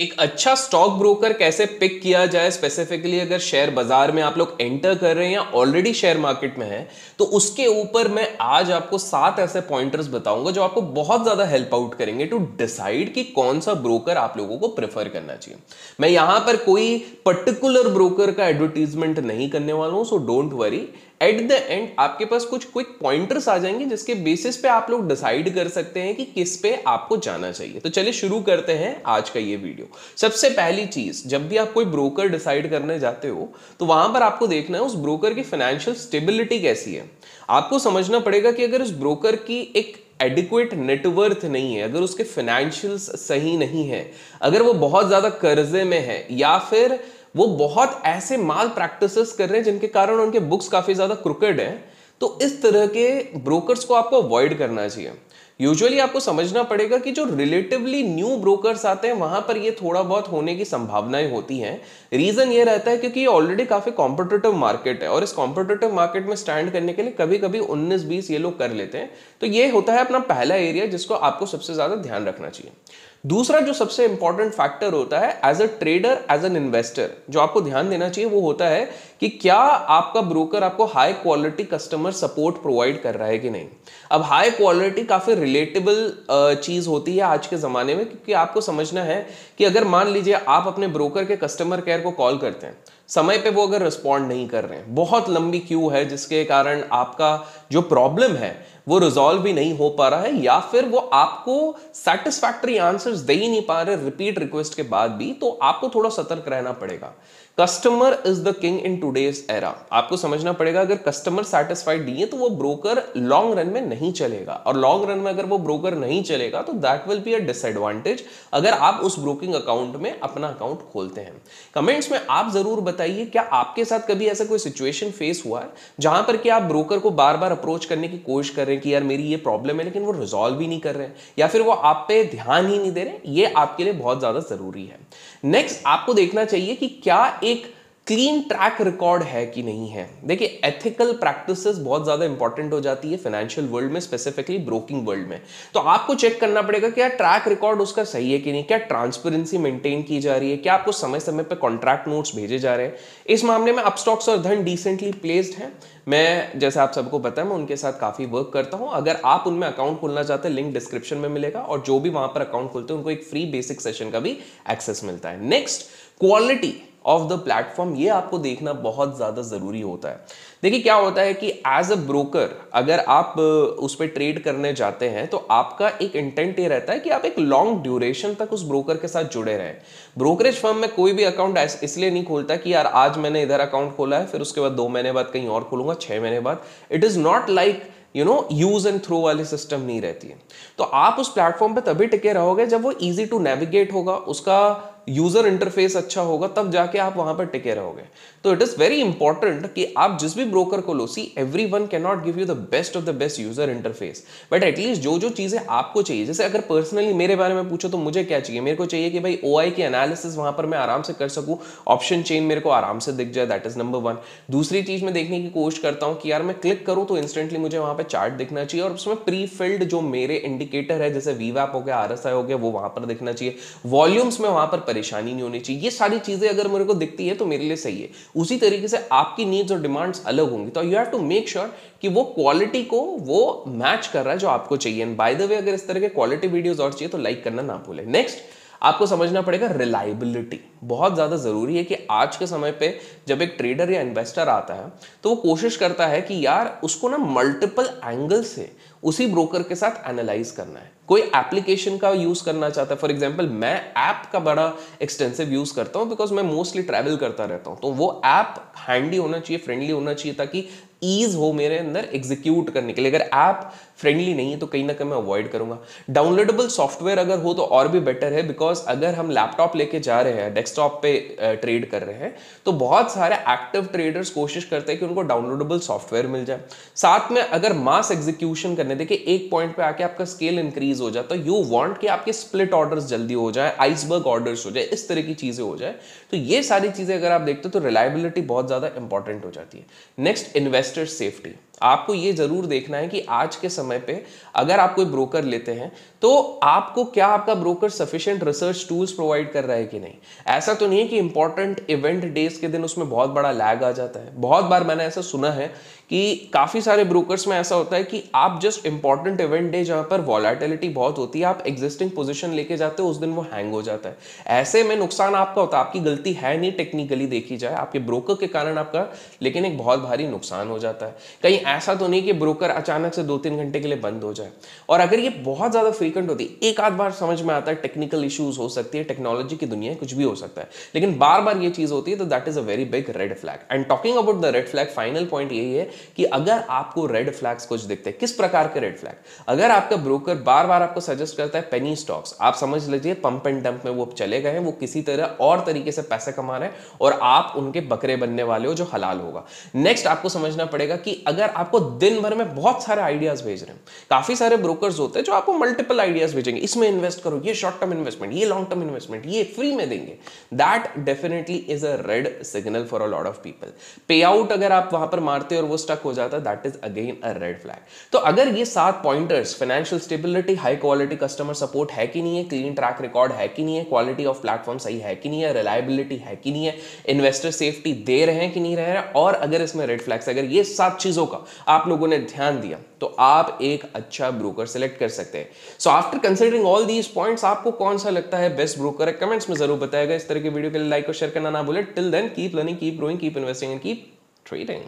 एक अच्छा stock broker कैसे पिक किया जाए स्पेसिफिकली अगर शेयर बाजार में आप लोग एंटर कर रहे हैं या ऑलरेडी शेयर मार्केट में है तो उसके ऊपर मैं आज आपको सात ऐसे पॉइंटर्स बताऊंगा जो आपको बहुत ज़्यादा हेल्प आउट करेंगे टू डिसाइड कि कौन सा ब्रोकर आप लोगों को प्रेफर करना चाहिए मैं यहां पर कोई पर्टिकुलर ब्रोकर का एडवर्टीजमेंट नहीं करने वाला हूं so don't worry at the end आपके पास कुछ क्विक पॉइंटर्स आ जाएंगे जिसके बेसिस पे आप लोग डिसाइड कर सकते हैं कि किस पे आपको जाना चाहिए तो चलिए शुरू करते हैं आज का ये वीडियो सबसे पहली चीज जब भी आप कोई ब्रोकर डिसाइड करने जाते हो तो वहां पर आपको देखना है उस ब्रोकर की फाइनेंशियल स्टेबिलिटी कैसी है आपको समझना पड़ेगा कि अगर उस ब्रोकर की एक एडिक्वेट नेटवर्थ नहीं है अगर उसके फाइनेंशियल्स सही नहीं है अगर वो बहुत ज़्यादा कर्जे में है या फिर वो बहुत ऐसे माल प्रैक्टिस कर रहे हैं जिनके कारण उनके बुक्स काफ़ी ज़्यादा क्रुकेड हैं तो इस तरह के ब्रोकर्स को आपको अवॉइड करना चाहिए यूजुअली आपको समझना पड़ेगा कि जो रिलेटिवली न्यू ब्रोकर्स आते हैं वहां पर ये थोड़ा बहुत होने की संभावनाएं होती हैं रीजन ये रहता है क्योंकि ये ऑलरेडी काफी कॉम्पिटेटिव मार्केट है और इस कॉम्पिटेटिव मार्केट में स्टैंड करने के लिए कभी कभी 19-20 ये लोग कर लेते हैं तो ये होता है अपना पहला एरिया जिसको आपको सबसे ज्यादा ध्यान रखना चाहिए दूसरा जो सबसे इंपॉर्टेंट फैक्टर होता है as a trader as an investor जो आपको ध्यान देना चाहिए वो होता है कि क्या आपका ब्रोकर आपको high quality customer support provide कर रहा है कि नहीं अब हाई क्वालिटी काफ़ी रिलेटेबल चीज़ होती है आज के ज़माने में क्योंकि आपको समझना है कि अगर मान लीजिए आप अपने ब्रोकर के कस्टमर केयर को कॉल करते हैं समय पे वो अगर रिस्पॉन्ड नहीं कर रहे हैं बहुत लंबी क्यू है जिसके कारण आपका जो प्रॉब्लम है वो रिजॉल्व भी नहीं हो पा रहा है या फिर वो आपको सेटिस्फैक्ट्री आंसर्स दे ही नहीं पा रहे रिपीट रिक्वेस्ट के बाद भी तो आपको थोड़ा सतर्क रहना पड़ेगा customer is the king in today's era आपको समझना पड़ेगा अगर कस्टमर सेटिस्फाइड नहीं है तो वो ब्रोकर लॉन्ग रन में नहीं चलेगा और लॉन्ग रन में अगर वो ब्रोकर नहीं चलेगा तो that will be a disadvantage अगर आप उस ब्रोकिंग अकाउंट में अपना अकाउंट खोलते हैं कमेंट्स में आप जरूर बताइए क्या आपके साथ कभी ऐसा कोई सिचुएशन फेस हुआ है जहां पर कि आप ब्रोकर को बार बार अप्रोच करने की कोशिश कर रहे हैं कि यार मेरी ये प्रॉब्लम है लेकिन वो रिजॉल्व ही नहीं कर रहे हैं या फिर वो आप पे ध्यान ही नहीं दे रहे ये आपके लिए बहुत ज़्यादा ज़रूरी है नेक्स्ट आपको देखना चाहिए कि क्या एक क्लीन ट्रैक रिकॉर्ड है कि नहीं है देखिए एथिकल प्रैक्टिस बहुत ज्यादा इंपॉर्टेंट हो जाती है फाइनेंशियल वर्ल्ड में स्पेसिफिकली ब्रोकिंग वर्ल्ड में तो आपको चेक करना पड़ेगा क्या ट्रैक रिकॉर्ड उसका सही है कि नहीं क्या ट्रांसपेरेंसी मेंटेन की जा रही है क्या आपको समय समय पर कॉन्ट्रैक्ट नोट्स भेजे जा रहे हैं इस मामले में अपस्टॉक्स और धन डिसेंटली प्लेस्ड है मैं जैसे आप सबको पता है मैं उनके साथ काफ़ी वर्क करता हूं अगर आप उनमें अकाउंट खोलना चाहते हैं लिंक डिस्क्रिप्शन में मिलेगा और जो भी वहां पर अकाउंट खोलते हैं उनको एक फ्री बेसिक सेशन का भी एक्सेस मिलता है next quality of the platform ये आपको देखना बहुत ज़्यादा ज़रूरी होता है देखिए क्या होता है कि एज अ ब्रोकर अगर आप उस पर ट्रेड करने जाते हैं तो आपका एक इंटेंट ये रहता है कि आप एक लॉन्ग ड्यूरेशन तक उस ब्रोकर के साथ जुड़े रहें ब्रोकरेज फर्म में कोई भी अकाउंट इसलिए नहीं खोलता कि यार आज मैंने इधर अकाउंट खोला है फिर उसके बाद दो महीने बाद कहीं और खोलूंगा छह महीने बाद it is not like you know use and throw वाली सिस्टम नहीं रहती है तो आप उस प्लेटफॉर्म पे तभी टिके रहोगे जब वो इजी टू नेविगेट होगा उसका यूजर इंटरफेस अच्छा होगा तब जाके आप वहां पर टिके रहोगे तो इट इज वेरी इंपॉर्टेंट कि आप जिस भी ब्रोकर को लो see everyone cannot give you the best of the best user interface but at least जो जो चीजें आपको चाहिए जैसे अगर पर्सनली मेरे बारे में पूछो तो मुझे क्या चाहिए मेरे को चाहिए कि भाई ओ की एनालिसिस वहां पर मैं आराम से कर सकूं ऑप्शन चेन मेरे को आराम से दिख जाए दैट इज नंबर वन दूसरी चीज मैं देखने की कोशिश करता हूं कि यार मैं क्लिक करूं तो इंस्टेंटली मुझे वहां पर चार्ट दिखना चाहिए और उसमें प्री फिल्ड जो मेरे इंडिकेटर है जैसे वीवैप हो गया आर हो गया वो वहां पर दिखना चाहिए वॉल्यूम्स में वहां पर परेशानी नहीं होनी चाहिए ये सारी चीज़ें अगर मेरे को दिखती है तो मेरे लिए सही है उसी तरीके से आपकी नीड्स और डिमांड्स अलग होंगी तो you have to make sure कि वो क्वालिटी को वो मैच कर रहा है जो आपको चाहिए एंड बाय द वे अगर इस तरह के क्वालिटी वीडियोज और चाहिए तो लाइक करना ना भूले नेक्स्ट आपको समझना पड़ेगा रिलायबिलिटी बहुत ज़्यादा ज़रूरी है कि आज के समय पे जब एक ट्रेडर या इन्वेस्टर आता है तो वो कोशिश करता है कि यार उसको ना मल्टीपल एंगल से उसी ब्रोकर के साथ एनालाइज करना है कोई एप्लीकेशन का यूज करना चाहता है फॉर एग्जाम्पल मैं ऐप का बड़ा एक्सटेंसिव यूज करता हूँ बिकॉज मैं मोस्टली ट्रैवल करता रहता हूँ तो वो ऐप हैंडी होना चाहिए फ्रेंडली होना चाहिए ताकि ईज हो मेरे अंदर एग्जीक्यूट करने के लिए अगर ऐप फ्रेंडली नहीं है तो कहीं ना कहीं मैं अवॉइड करूंगा डाउनलोडेबल सॉफ्टवेयर अगर हो तो और भी बेटर है बिकॉज अगर हम लैपटॉप लेके जा रहे हैं डेस्कटॉप पे ट्रेड कर रहे हैं तो बहुत सारे एक्टिव ट्रेडर्स कोशिश करते हैं कि उनको डाउनलोडेबल सॉफ्टवेयर मिल जाए साथ में अगर मास एग्जीक्यूशन करने करने देखिए एक पॉइंट पे आके आपका स्केल इंक्रीज हो जाता है यू वांट कि आपके स्प्लिट ऑर्डर्स जल्दी हो जाए आइसबर्ग ऑर्डर्स हो जाए इस तरह की चीज़ें हो जाए तो ये सारी चीज़ें अगर आप देखते हो तो रिलायबिलिटी बहुत ज़्यादा इंपॉर्टेंट हो जाती है नेक्स्ट इन्वेस्टर सेफ्टी आपको ये ज़रूर देखना है कि आज के समय पे अगर आप कोई ब्रोकर लेते हैं तो आपको क्या आपका broker sufficient research tools provide कर रहा है कि नहीं ऐसा तो नहीं है कि इंपॉर्टेंट इवेंट डेज के दिन उसमें बहुत बड़ा लैग आ जाता है बहुत बार मैंने ऐसा सुना है कि काफ़ी सारे ब्रोकर्स में ऐसा होता है कि आप जस्ट इंपॉर्टेंट इवेंट डे जहाँ पर वॉलाटिलिटी बहुत होती है आप एग्जिस्टिंग पोजिशन लेके जाते हो उस दिन वो हैंग हो जाता है ऐसे में नुकसान आपका होता है आपकी गलती है नहीं टेक्निकली देखी जाए आपके ब्रोकर के कारण आपका लेकिन एक बहुत भारी नुकसान हो जाता है कहीं ऐसा तो नहीं कि ब्रोकर अचानक से दो तीन घंटे के लिए बंद हो जाए और अगर ये बहुत ज़्यादा फ्रीक्वेंट होती है एक आध बार समझ में आता है टेक्निकल इशूज़ हो सकती है टेक्नोलॉजी की दुनिया कुछ भी हो सकता है लेकिन बार बार ये चीज़ होती है तो that is a very big red flag and talking about the red flag final point यही है कि अगर आपको रेड फ्लैग्स कुछ दिखते हैं किस प्रकार के रेड फ्लैग अगर आपका ब्रोकर बार बार आपको सजेस्ट करता है पेनी स्टॉक्स आप समझ लीजिए पंप एंड डंप में वो चले गए हैं वो किसी तरह और तरीके से पैसे कमा रहे हैं और आप उनके बकरे बनने वाले हो जो हलाल होगा नेक्स्ट आपको समझना पड़ेगा कि अगर आपको दिन भर में बहुत सारे आइडियाज भेज रहे हैं काफी सारे ब्रोकर होते हैं जो आपको मल्टीपल आइडियाज भेजेंगे इसमें इन्वेस्ट करो ये शॉर्ट टर्म इन्वेस्टमेंट ये लॉन्ग टर्म इन्वेस्टमेंट ये फ्री में देंगे that definitely is a red signal for a lot of people pay out अगर आप वहां पर मारते हो और वो स्टक हो जाता है that is again a red flag तो अगर ये सात pointers financial stability high quality customer support है कि नहीं है क्लीन ट्रैक रिकॉर्ड है कि नहीं है क्वालिटी ऑफ प्लेटफॉर्म सही है कि नहीं है रिलायबिलिटी है कि नहीं है इन्वेस्टर सेफ्टी दे रहे हैं कि नहीं रह रहे और अगर इसमें रेड फ्लैग्स अगर ये सात चीज़ों का आप लोगों ने ध्यान दिया तो आप एक अच्छा ब्रोकर सेलेक्ट कर सकते हैं so after considering all these points आपको कौन सा लगता है बेस्ट ब्रोकर है कमेंट्स में जरूर बताएगा इस तरह के वीडियो के लिए लाइक और शेयर करना ना भूले till then keep learning keep growing keep investing and keep trading